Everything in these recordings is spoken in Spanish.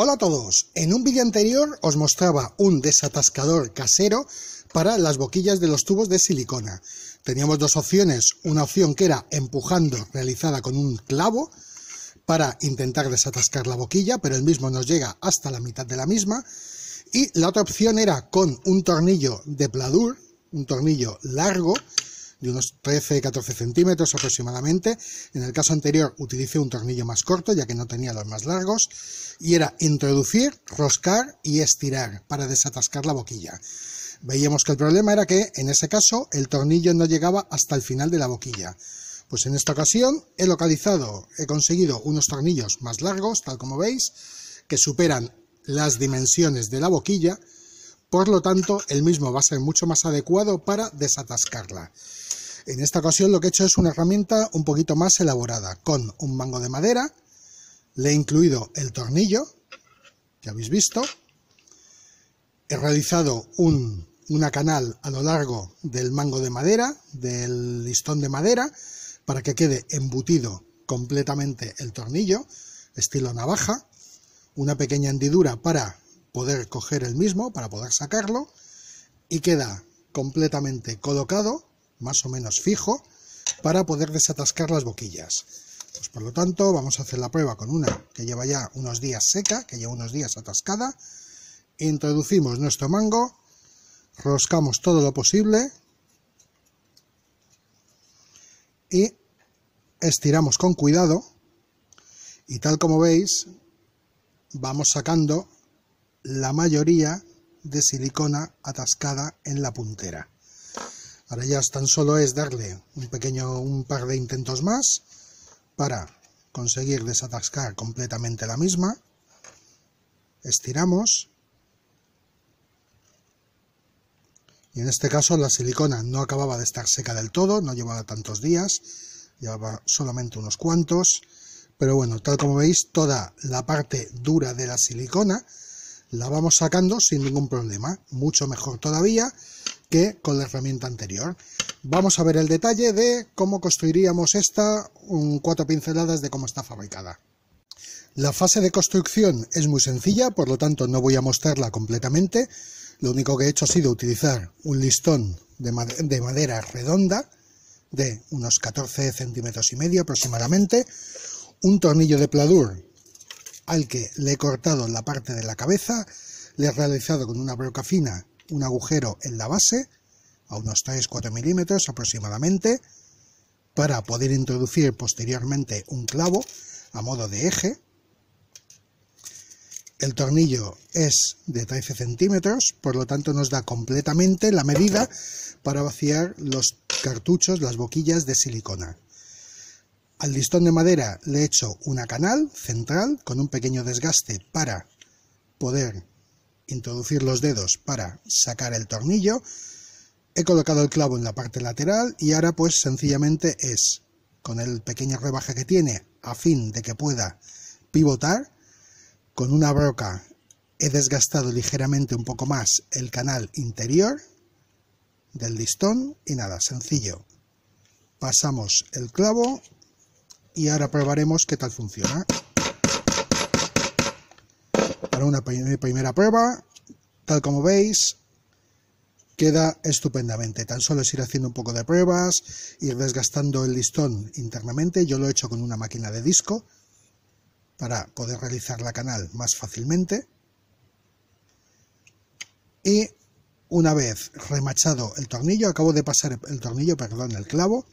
Hola a todos, en un vídeo anterior os mostraba un desatascador casero para las boquillas de los tubos de silicona. Teníamos dos opciones, una opción que era empujando realizada con un clavo para intentar desatascar la boquilla, pero el mismo nos llega hasta la mitad de la misma, y la otra opción era con un tornillo de pladur, un tornillo largo, de unos 13-14 centímetros aproximadamente. En el caso anterior utilicé un tornillo más corto ya que no tenía los más largos y era introducir, roscar y estirar para desatascar la boquilla. Veíamos que el problema era que en ese caso el tornillo no llegaba hasta el final de la boquilla. Pues en esta ocasión he localizado, he conseguido unos tornillos más largos, tal como veis, que superan las dimensiones de la boquilla, por lo tanto el mismo va a ser mucho más adecuado para desatascarla. En esta ocasión lo que he hecho es una herramienta un poquito más elaborada, con un mango de madera, le he incluido el tornillo, que habéis visto, he realizado un, una canal a lo largo del mango de madera, del listón de madera, para que quede embutido completamente el tornillo, estilo navaja, una pequeña hendidura para poder coger el mismo, para poder sacarlo, y queda completamente colocado más o menos fijo para poder desatascar las boquillas. Pues por lo tanto vamos a hacer la prueba con una que lleva ya unos días seca, que lleva unos días atascada. Introducimos nuestro mango, roscamos todo lo posible y estiramos con cuidado y tal como veis vamos sacando la mayoría de silicona atascada en la puntera. Ahora ya tan solo es darle un pequeño, un par de intentos más para conseguir desatascar completamente la misma. Estiramos. Y en este caso la silicona no acababa de estar seca del todo, no llevaba tantos días, llevaba solamente unos cuantos. Pero bueno, tal como veis, toda la parte dura de la silicona la vamos sacando sin ningún problema. Mucho mejor todavía que con la herramienta anterior. Vamos a ver el detalle de cómo construiríamos esta, un, cuatro pinceladas de cómo está fabricada. La fase de construcción es muy sencilla, por lo tanto no voy a mostrarla completamente. Lo único que he hecho ha sido utilizar un listón de, de madera redonda de unos 14 centímetros y medio aproximadamente, un tornillo de pladur al que le he cortado la parte de la cabeza, le he realizado con una broca fina un agujero en la base, a unos 3-4 milímetros aproximadamente, para poder introducir posteriormente un clavo a modo de eje. El tornillo es de 13 centímetros, por lo tanto nos da completamente la medida para vaciar los cartuchos, las boquillas de silicona. Al listón de madera le he hecho una canal central con un pequeño desgaste para poder introducir los dedos para sacar el tornillo. He colocado el clavo en la parte lateral y ahora pues sencillamente es con el pequeño rebaje que tiene a fin de que pueda pivotar. Con una broca he desgastado ligeramente un poco más el canal interior del listón y nada, sencillo. Pasamos el clavo y ahora probaremos qué tal funciona para una primera prueba, tal como veis, queda estupendamente. Tan solo es ir haciendo un poco de pruebas, ir desgastando el listón internamente. Yo lo he hecho con una máquina de disco para poder realizar la canal más fácilmente. Y una vez remachado el tornillo, acabo de pasar el tornillo, perdón, el clavo,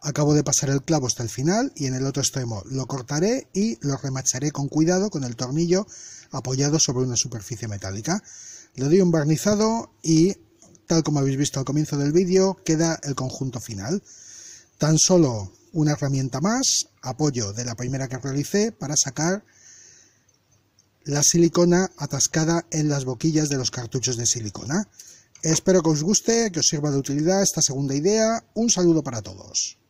acabo de pasar el clavo hasta el final y en el otro extremo lo cortaré y lo remacharé con cuidado con el tornillo apoyado sobre una superficie metálica. Le doy un barnizado y, tal como habéis visto al comienzo del vídeo, queda el conjunto final. Tan solo una herramienta más, apoyo de la primera que realicé para sacar la silicona atascada en las boquillas de los cartuchos de silicona. Espero que os guste, que os sirva de utilidad esta segunda idea. Un saludo para todos.